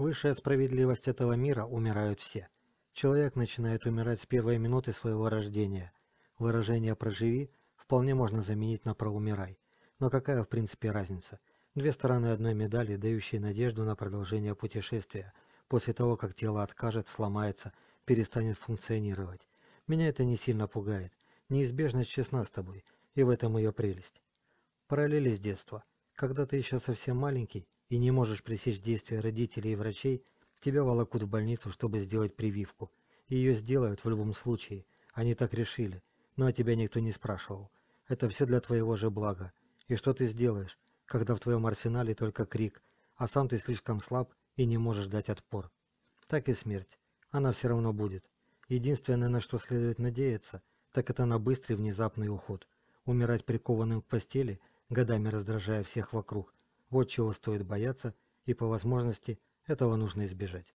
Высшая справедливость этого мира – умирают все. Человек начинает умирать с первой минуты своего рождения. Выражение «проживи» вполне можно заменить на «проумирай». Но какая в принципе разница? Две стороны одной медали, дающие надежду на продолжение путешествия, после того, как тело откажет, сломается, перестанет функционировать. Меня это не сильно пугает. Неизбежность честна с тобой, и в этом ее прелесть. Параллели с детства. Когда ты еще совсем маленький и не можешь пресечь действия родителей и врачей, тебя волокут в больницу, чтобы сделать прививку. Ее сделают в любом случае. Они так решили. Но о тебя никто не спрашивал. Это все для твоего же блага. И что ты сделаешь, когда в твоем арсенале только крик, а сам ты слишком слаб и не можешь дать отпор? Так и смерть. Она все равно будет. Единственное, на что следует надеяться, так это на быстрый внезапный уход. Умирать прикованным к постели годами раздражая всех вокруг. Вот чего стоит бояться, и по возможности этого нужно избежать.